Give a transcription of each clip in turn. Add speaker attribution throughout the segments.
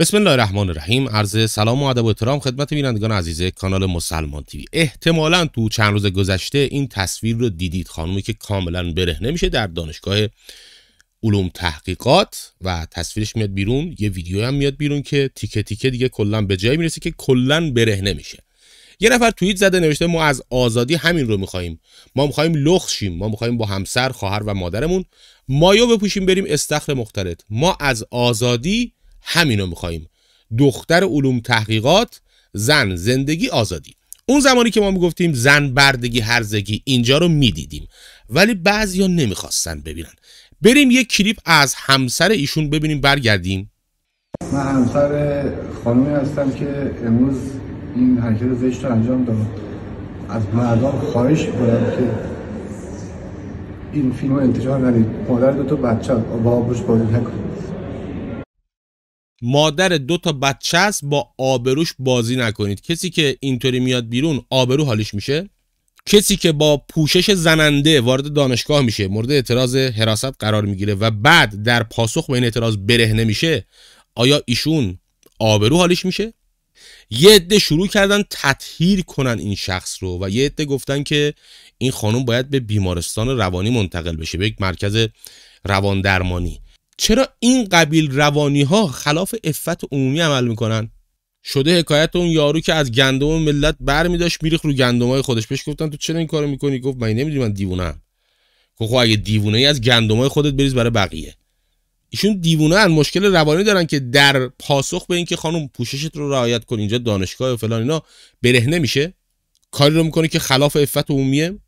Speaker 1: بسم الله الرحمن الرحیم عرض سلام و ادب و احترام خدمت بینندگان عزیز کانال مسلمان تیوی احتمالا تو چند روز گذشته این تصویر رو دیدید خانومی که کاملا برهنه میشه در دانشگاه علوم تحقیقات و تصویرش میاد بیرون یه ویدیو هم میاد بیرون که تیکه تیکه دیگه کلا به جایی میرسه که کلا بره نمیشه یه نفر توییت زده نوشته ما از آزادی همین رو میخواییم ما میخواییم لخشیم ما میخوایم با همسر خواهر و مادرمون مایو بپوشیم بریم استخر مختلط ما از آزادی همینو میخواییم دختر علوم تحقیقات زن زندگی آزادی اون زمانی که ما میگفتیم زن بردگی هرزگی اینجا رو میدیدیم ولی بعضیا نمیخواستن ببینن بریم یه کلیپ از همسر ایشون ببینیم برگردیم من همسر خانمی هستم که امروز این حرکت زشت رو انجام داد از مردم خواهش بودم که این فیلم رو
Speaker 2: ندید مادر دو تا بچه با بازی
Speaker 1: مادر دو تا بچه است با آبروش بازی نکنید کسی که اینطوری میاد بیرون آبرو حالیش میشه کسی که با پوشش زننده وارد دانشگاه میشه مورد اعتراض حراست قرار میگیره و بعد در پاسخ به این اعتراض برهنه میشه آیا ایشون آبرو حالیش میشه یه عده شروع کردن تطهیر کنن این شخص رو و یه عده گفتن که این خانم باید به بیمارستان روانی منتقل بشه به یک مرکز روان درمانی چرا این قبیل روانی ها خلاف افت عمومی عمل میکنن شده حکایت اون یارو که از گندم ملت بر داشت میریخ رو های خودش بهش گفتن تو چرا این کارو میکنی گفت من نمیدونم من دیوونم گفت خب اگه دیوونه ای از های خودت بریز برای بقیه ایشون دیوونه هن. مشکل روانی دارن که در پاسخ به اینکه خانم پوششت رو رعایت کن اینجا دانشگاه و فلان اینا برهنه میشه کاری رو میکنه که خلاف عفت عمومیه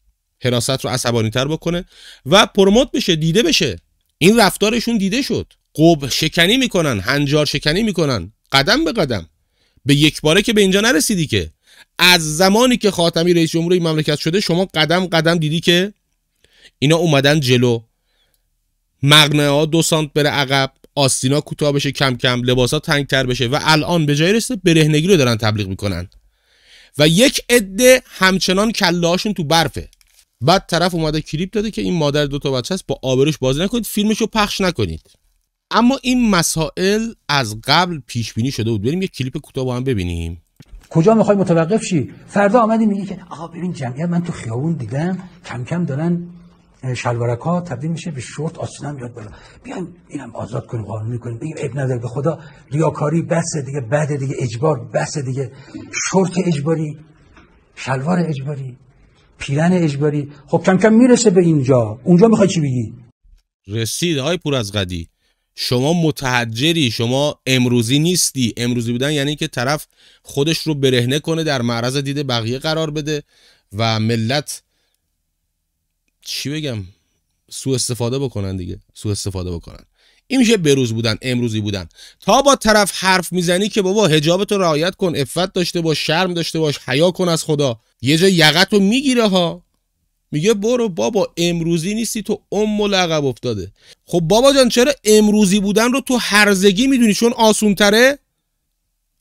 Speaker 1: حراست رو عصبانی تر بکنه و پروموت بشه دیده بشه این رفتارشون دیده شد قب شکنی میکنن هنجار شکنی میکنن قدم به قدم به یک باره که به اینجا نرسیدی که از زمانی که خاتمی رئیس جمهور این مملکت شده شما قدم قدم دیدی که اینا اومدن جلو مغنه ها دو سانت بره عقب آستینا کوتاه بشه کم کم تنگ تر بشه و الان به جای رسته برهنگی رو دارن تبلیغ میکنن و یک عده همچنان کلاشون تو برفه بعد طرف اومده کلیپ داده که این مادر دو تا بچه است با آبروش بازی نکنید فیلمشو پخش نکنید اما این مسائل از قبل پیش بینی شده بود بریم یه کلیپ کوتاه با هم ببینیم کجا میخوای متوقف شی
Speaker 2: فردا آمدی میگی که آقا ببین جمعیت من تو خیابون دیدم کم کم دارن شلوارک ها تبدیل میشه به شورت یاد یاد بالا بیایم اینم آزاد کنیم قانونی کنیم بگیم اب نداره به خدا ریاکاری بس دیگه بعد دیگه اجبار بس دیگه شورت اجباری شلوار اجباری پیرن اجباری خب کم کم میرسه به اینجا اونجا میخوای چی بگی
Speaker 1: رسید آقای پور از قدی شما متحجری شما امروزی نیستی امروزی بودن یعنی که طرف خودش رو برهنه کنه در معرض دید بقیه قرار بده و ملت چی بگم سو استفاده بکنن دیگه سو استفاده بکنن این میشه بروز بودن امروزی بودن تا با طرف حرف میزنی که بابا حجابتو رعایت کن افت داشته باش شرم داشته باش حیا کن از خدا یه جا رو میگیره ها میگه برو بابا امروزی نیستی تو ام لقب افتاده خب بابا جان چرا امروزی بودن رو تو هرزگی میدونی چون آسونتره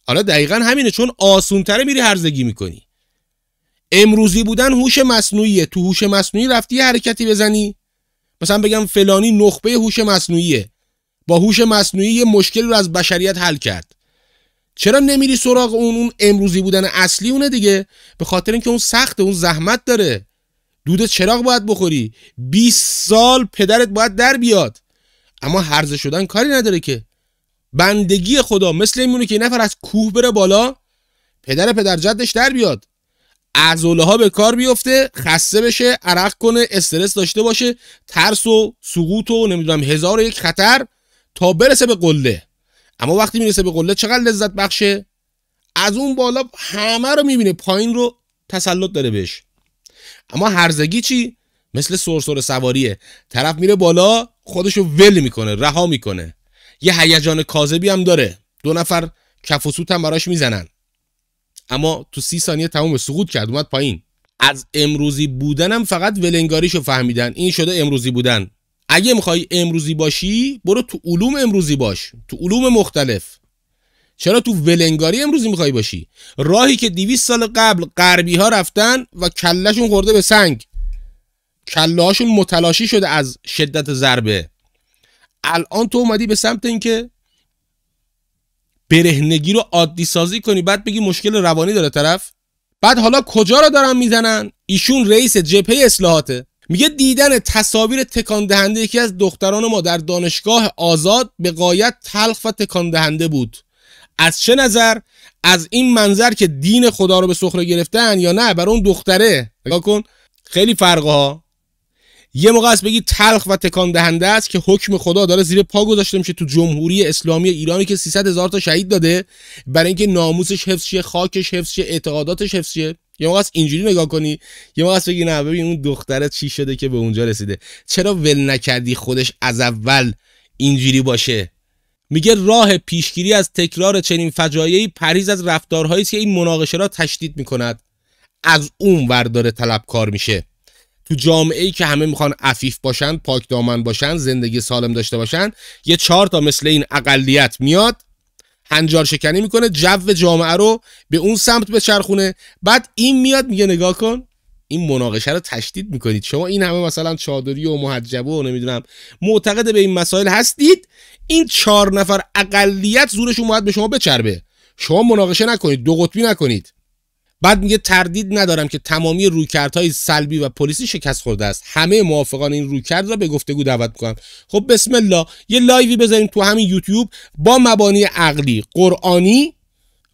Speaker 1: حالا دقیقا همینه چون آسونتره میری هرزگی میکنی امروزی بودن هوش مصنوعیه تو هوش مصنوعی رفتی حرکتی بزنی مثلا بگم فلانی نخبه هوش مصنوعیه با هوش مصنوعی یه مشکل رو از بشریت حل کرد چرا نمیری سراغ اون اون امروزی بودن اصلی اونه دیگه به خاطر اینکه اون سخت، اون زحمت داره دود چراغ باید بخوری 20 سال پدرت باید در بیاد اما هرزه شدن کاری نداره که بندگی خدا مثل این که یه نفر از کوه بره بالا پدر پدر جدش در بیاد عضله ها به کار بیفته خسته بشه عرق کنه استرس داشته باشه ترس و سقوط و نمیدونم هزار و یک خطر تا برسه به قله اما وقتی میرسه به قله چقدر لذت بخشه از اون بالا همه رو میبینه پایین رو تسلط داره بهش اما هرزگی چی مثل سرسر سواریه طرف میره بالا خودشو ول میکنه رها میکنه یه هیجان کاذبی هم داره دو نفر کف و سوت هم براش میزنن اما تو سی ثانیه تمام سقوط کرد اومد پایین از امروزی بودنم فقط ولنگاریشو فهمیدن این شده امروزی بودن اگه میخوای امروزی باشی برو تو علوم امروزی باش تو علوم مختلف چرا تو ولنگاری امروزی میخوای باشی راهی که دیویس سال قبل غربی ها رفتن و کلشون خورده به سنگ کله متلاشی شده از شدت ضربه الان تو اومدی به سمت اینکه برهنگی رو عادی سازی کنی بعد بگی مشکل روانی داره طرف بعد حالا کجا رو دارن میزنن ایشون رئیس جپه اصلاحاته میگه دیدن تصاویر تکان دهنده یکی از دختران ما در دانشگاه آزاد به قایت تلخ و تکان دهنده بود از چه نظر از این منظر که دین خدا رو به سخره گرفتن یا نه برای اون دختره نگاه کن خیلی فرق ها یه موقع است بگی تلخ و تکان دهنده است که حکم خدا داره زیر پا گذاشته میشه تو جمهوری اسلامی ایرانی که 300 هزار تا شهید داده برای اینکه ناموسش حفظ خاکش حفظ اعتقاداتش حفظ یه موقع اینجوری نگاه کنی یه موقع بگی نه ببین اون دختره چی شده که به اونجا رسیده چرا ول نکردی خودش از اول اینجوری باشه میگه راه پیشگیری از تکرار چنین فجایعی پریز از رفتارهایی که این مناقشه را تشدید میکند از اون طلب کار میشه تو جامعه ای که همه میخوان عفیف باشن پاک دامن باشن زندگی سالم داشته باشن یه چهار تا مثل این اقلیت میاد هنجار شکنی میکنه جو جامعه رو به اون سمت بچرخونه بعد این میاد میگه نگاه کن این مناقشه رو تشدید میکنید شما این همه مثلا چادری و محجبه و نمیدونم معتقد به این مسائل هستید این چهار نفر اقلیت زورشون باید به شما بچربه شما مناقشه نکنید دو قطبی نکنید بعد میگه تردید ندارم که تمامی رویکردهای سلبی و پلیسی شکست خورده است همه موافقان این رویکرد را به گفتگو دعوت میکنم خب بسم الله یه لایوی بذاریم تو همین یوتیوب با مبانی عقلی قرآنی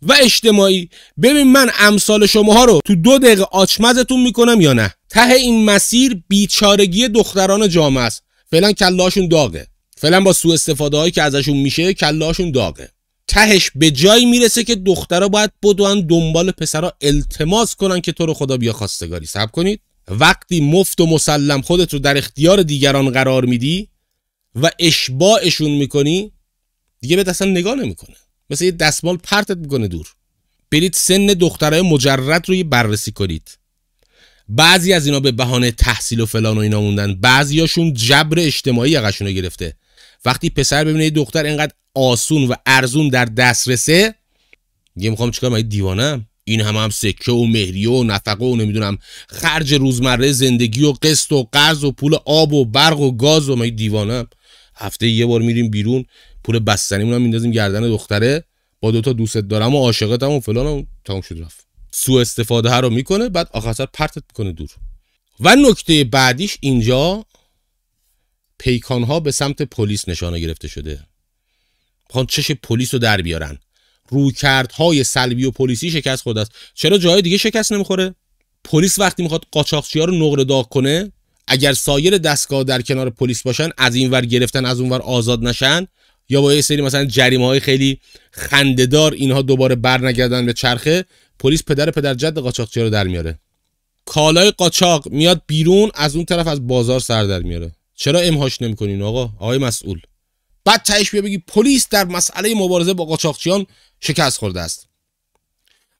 Speaker 1: و اجتماعی ببین من امثال شماها رو تو دو دقیقه آچمزتون میکنم یا نه ته این مسیر بیچارگی دختران جامعه است فعلا کلاشون داغه فعلا با سوء استفاده هایی که ازشون میشه کلاشون داغه تهش به جایی میرسه که دخترا باید بدون دنبال پسرها التماس کنن که تو رو خدا بیا خواستگاری سب کنید وقتی مفت و مسلم خودت رو در اختیار دیگران قرار میدی و اشباعشون میکنی دیگه بهت اصلا نگاه نمیکنه مثل یه دستمال پرتت میکنه دور برید سن دخترای مجرد رو بررسی کنید بعضی از اینا به بهانه تحصیل و فلان و اینا موندن بعضیاشون جبر اجتماعی یقشون گرفته وقتی پسر ببینه دختر اینقدر آسون و ارزون در دسترسه یه میخوام چیکار مگه دیوانم این هم هم سکه و مهریه و نفقه و نمیدونم خرج روزمره زندگی و قسط و قرض و پول آب و برق و گاز و مگه دیوانم هفته یه بار میریم بیرون پول بستنیمون هم میندازیم گردن دختره با دوتا دوست دارم و عاشقتم و و تمام شد رفت سوء استفاده ها رو میکنه بعد آخر پرتت میکنه دور و نکته بعدیش اینجا پیکان ها به سمت پلیس نشانه گرفته شده میخوان چش پلیس رو در بیارن های سلبی و پلیسی شکست خود است چرا جای دیگه شکست نمیخوره پلیس وقتی میخواد ها رو نقره داغ کنه اگر سایر دستگاه در کنار پلیس باشن از این ور گرفتن از اون ور آزاد نشن یا با یه سری مثلا جریمه های خیلی خندهدار اینها دوباره برنگردن به چرخه پلیس پدر پدر جد قاچاقچی‌ها رو در میاره کالای قاچاق میاد بیرون از اون طرف از بازار سر در میاره چرا امهاش نمیکنین آقا آقای مسئول بعد تهش بیا بگی پلیس در مسئله مبارزه با قاچاقچیان شکست خورده است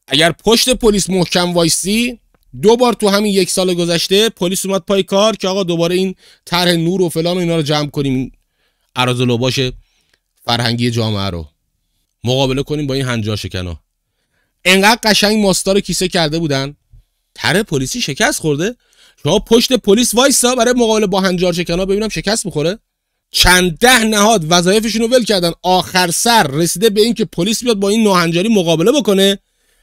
Speaker 1: اگر پشت پلیس محکم وایسی دو بار تو همین یک سال گذشته پلیس اومد پای کار که آقا دوباره این طرح نور و فلان و اینا رو جمع کنیم عراض و فرهنگی جامعه رو مقابله کنیم با این هنجا شکنا انقدر قشنگ ماستا رو کیسه کرده بودن تره پلیسی شکست خورده شما پشت پلیس وایسا برای مقابله با هنجار شکنا ببینم شکست میخوره چند ده نهاد وظایفشون رو ول کردن آخر سر رسیده به اینکه پلیس بیاد با این نوهنجاری مقابله بکنه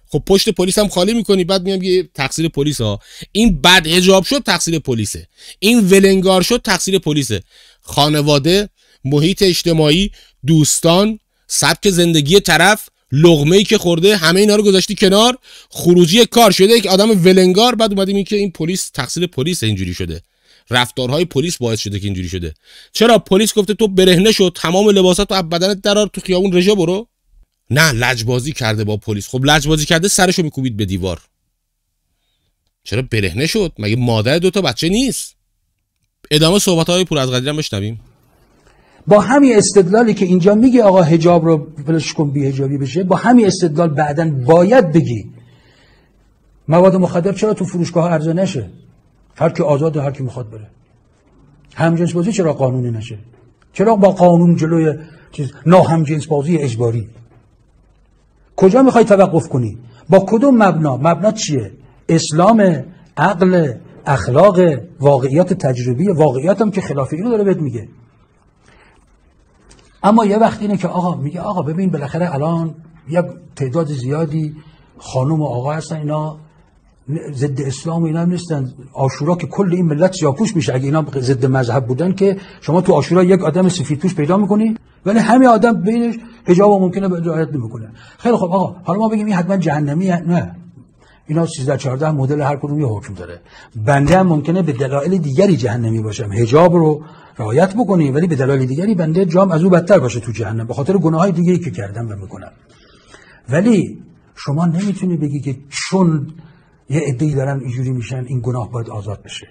Speaker 1: خب پشت پلیس هم خالی میکنی بعد میام یه تقصیر پلیس ها این بد حجاب شد تقصیر پلیسه این ولنگار شد تقصیر پلیسه خانواده محیط اجتماعی دوستان سبک زندگی طرف لغمه که خورده همه اینا رو گذاشتی کنار خروجی کار شده یک آدم ولنگار بعد اومدیم این که این پلیس تقصیر پلیس اینجوری شده رفتارهای پلیس باعث شده که اینجوری شده چرا پلیس گفته تو برهنه شد تمام لباساتو از بدنت درار تو خیابون رژه برو نه لجبازی کرده با پلیس خب لجبازی کرده سرشو میکوبید به دیوار چرا برهنه شد مگه مادر دوتا بچه نیست ادامه صحبت های پور از قدیرم بشنویم
Speaker 2: با همین استدلالی که اینجا میگه آقا هجاب رو ولش کن بی حجابی بشه با همین استدلال بعدا باید بگی مواد مخدر چرا تو فروشگاه ها عرضه هر کی آزاد هر کی میخواد بره جنس بازی چرا قانونی نشه چرا با قانون جلوی چیز جنس بازی اجباری کجا میخوای توقف کنی با کدوم مبنا مبنا چیه اسلام عقل اخلاق واقعیت تجربی واقعیت هم که خلاف اینو داره بهت میگه اما یه وقت اینه که آقا میگه آقا ببین بالاخره الان یک تعداد زیادی خانم و آقا هستن اینا ضد اسلام اینا هم نیستن آشورا که کل این ملت سیاپوش میشه اگه اینا ضد مذهب بودن که شما تو آشورا یک آدم سفید پوش پیدا میکنی ولی همه آدم بینش حجاب ممکنه به رعایت نمیکنه خیلی خب آقا حالا ما بگیم این حتما جهنمی نه اینا 13 14 مدل هر کدوم یه حکم داره بنده هم ممکنه به دلایل دیگری جهنمی باشم حجاب رو رعایت بکنی ولی به دلایل دیگری بنده جام از او بدتر باشه تو جهنم به خاطر گناهای دیگری که کردم و میکنم ولی شما نمیتونی بگی که چون یه عده‌ای دارن اینجوری میشن این گناه باید آزاد بشه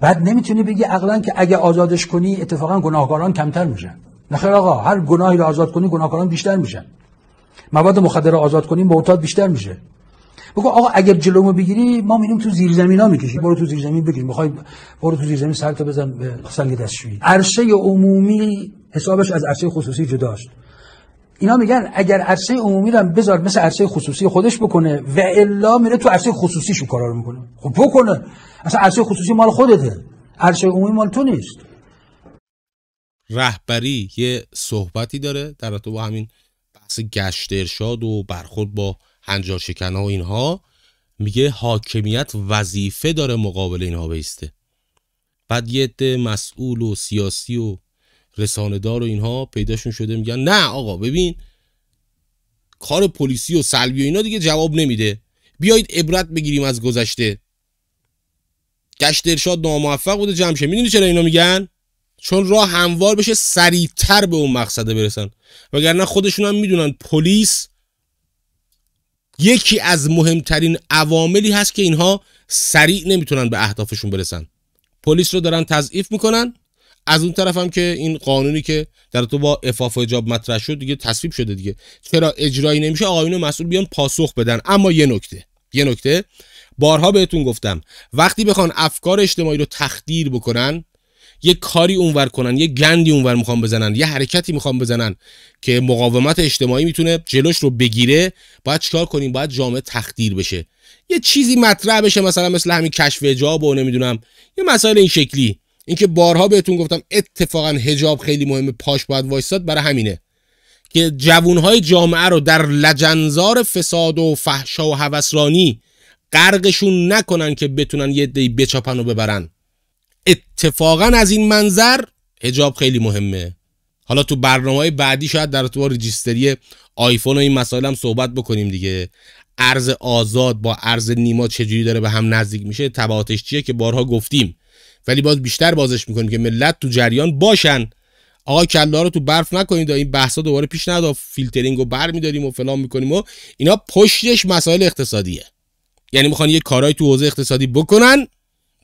Speaker 2: بعد نمیتونی بگی عقلا که اگه آزادش کنی اتفاقا گناهکاران کمتر میشن نخیر آقا هر گناهی رو آزاد کنی گناهکاران بیشتر میشن مواد مخدر رو آزاد کنی معتاد بیشتر میشه بگو آقا اگر جلومو بگیری ما میریم تو زیر زمین ها میکشیم برو تو زیر زمین بگیر میخوای برو تو زیر زمین سرتا بزن به سنگ دستشویی عرشه عمومی حسابش از عرصه خصوصی جداست اینا میگن اگر عرصه عمومی رو بذار مثل عرصه خصوصی خودش بکنه و الا میره تو عرصه خصوصیشو کارا رو میکنه خب بکنه اصلا عرصه خصوصی مال خودته عرصه عمومی مال تو نیست
Speaker 1: رهبری یه صحبتی داره در رابطه با همین بحث گشت ارشاد و برخورد با هنجار شکن و اینها میگه حاکمیت وظیفه داره مقابل اینها بیسته بعد یه مسئول و سیاسی و رسانه دار و اینها پیداشون شده میگن نه آقا ببین کار پلیسی و سلبی و اینا دیگه جواب نمیده بیایید عبرت بگیریم از گذشته گشت ارشاد ناموفق بوده جمع شه میدونی چرا اینا میگن چون راه هموار بشه سریعتر به اون مقصده برسن وگرنه خودشون هم میدونن پلیس یکی از مهمترین عواملی هست که اینها سریع نمیتونن به اهدافشون برسن پلیس رو دارن تضعیف میکنن از اون طرف هم که این قانونی که در تو با افاف جاب مطرح شد دیگه تصویب شده دیگه چرا اجرایی نمیشه آقایون مسئول بیان پاسخ بدن اما یه نکته یه نکته بارها بهتون گفتم وقتی بخوان افکار اجتماعی رو تخدیر بکنن یه کاری اونور کنن یه گندی اونور میخوان بزنن یه حرکتی میخوان بزنن که مقاومت اجتماعی میتونه جلوش رو بگیره باید چیکار کنیم باید جامعه تخدیر بشه یه چیزی مطرح بشه مثلا مثل همین کشف جاب و نمیدونم یه مسائل این شکلی اینکه بارها بهتون گفتم اتفاقا هجاب خیلی مهمه پاش باید وایستاد برای همینه که جوونهای جامعه رو در لجنزار فساد و فحشا و هوسرانی غرقشون نکنن که بتونن یه دی بچاپن و ببرن اتفاقا از این منظر هجاب خیلی مهمه حالا تو برنامه های بعدی شاید در تو ریجیستری آیفون و این مسائل هم صحبت بکنیم دیگه ارز آزاد با ارز نیما چجوری داره به هم نزدیک میشه تبعاتش چیه که بارها گفتیم ولی باز بیشتر بازش میکنیم که ملت تو جریان باشن آقا کلا رو تو برف نکنید این بحثا دوباره پیش و فیلترینگ رو برمیداریم و فلان میکنیم و اینا پشتش مسائل اقتصادیه یعنی میخوان یه کارای تو حوزه اقتصادی بکنن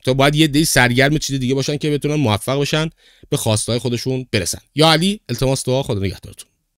Speaker 1: تا باید یه دی سرگرم چیز دیگه باشن که بتونن موفق بشن به خواستهای خودشون برسن یا علی التماس دعا خدا نگهدارتون